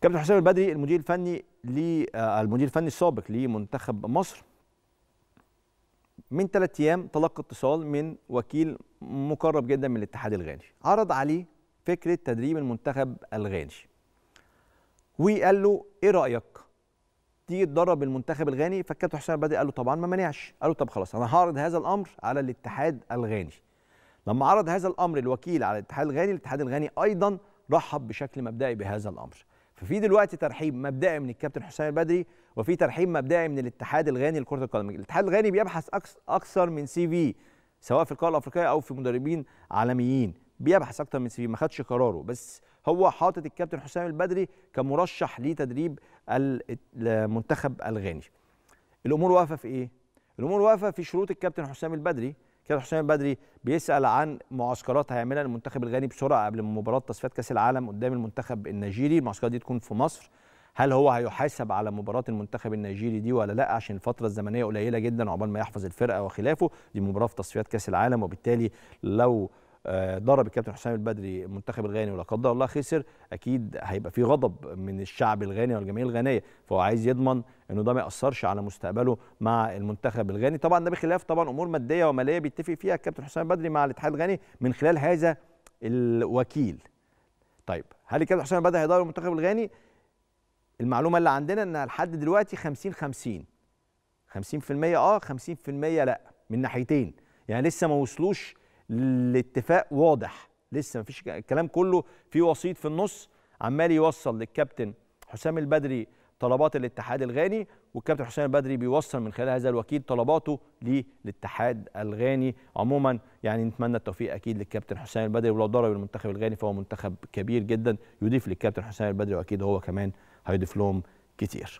كابتن حسام البدري المدير الفني للمدير آه، الفني السابق لمنتخب مصر من ثلاث ايام تلقى اتصال من وكيل مقرب جدا من الاتحاد الغاني عرض عليه فكره تدريب المنتخب الغاني وقال له ايه رايك تيجي تدرب المنتخب الغاني فالكابتن حسام البدري قال له طبعا ما مانعش قال له طب خلاص انا هعرض هذا الامر على الاتحاد الغاني لما عرض هذا الامر الوكيل على الاتحاد الغاني الاتحاد الغاني ايضا رحب بشكل مبدئي بهذا الامر ففي دلوقتي ترحيب مبدئي من الكابتن حسام البدري وفي ترحيب مبدئي من الاتحاد الغاني لكره القدم الاتحاد الغاني بيبحث اكثر من سي في سواء في القاره الافريقيه او في مدربين عالميين بيبحث اكثر من سي في ما خدش قراره بس هو حاطط الكابتن حسام البدري كمرشح لتدريب المنتخب الغاني الامور واقفه في ايه الامور واقفه في شروط الكابتن حسام البدري كابتن حسام بدري بيسال عن معسكرات هيعملها المنتخب الغاني بسرعه قبل مباراه تصفيات كاس العالم قدام المنتخب النيجيري المعسكرات دي تكون في مصر هل هو هيحاسب على مباراه المنتخب النيجيري دي ولا لا عشان الفتره الزمنيه قليله جدا عقبال ما يحفظ الفرقه وخلافه دي مباراه في تصفيات كاس العالم وبالتالي لو آه، ضرب الكابتن حسام البدري المنتخب الغاني ولا قدر الله خسر اكيد هيبقى في غضب من الشعب الغاني والجماهير الغانيه فهو عايز يضمن انه ده ما ياثرش على مستقبله مع المنتخب الغاني طبعا ده بخلاف طبعا امور ماديه وماليه بيتفق فيها الكابتن حسام البدري مع الاتحاد الغاني من خلال هذا الوكيل طيب هل الكابتن حسام البدري هيضرب المنتخب الغاني المعلومه اللي عندنا ان لحد دلوقتي 50 50 50% اه 50% لا من ناحيتين يعني لسه ما وصلوش الاتفاق واضح لسه مفيش الكلام كله في وسيط في النص عمال يوصل للكابتن حسام البدري طلبات الاتحاد الغاني والكابتن حسام البدري بيوصل من خلال هذا الوكيل طلباته للاتحاد الغاني عموما يعني نتمنى التوفيق اكيد للكابتن حسام البدري ولو ضرب المنتخب الغاني فهو منتخب كبير جدا يضيف للكابتن حسام البدري واكيد هو كمان هيضيف لهم كتير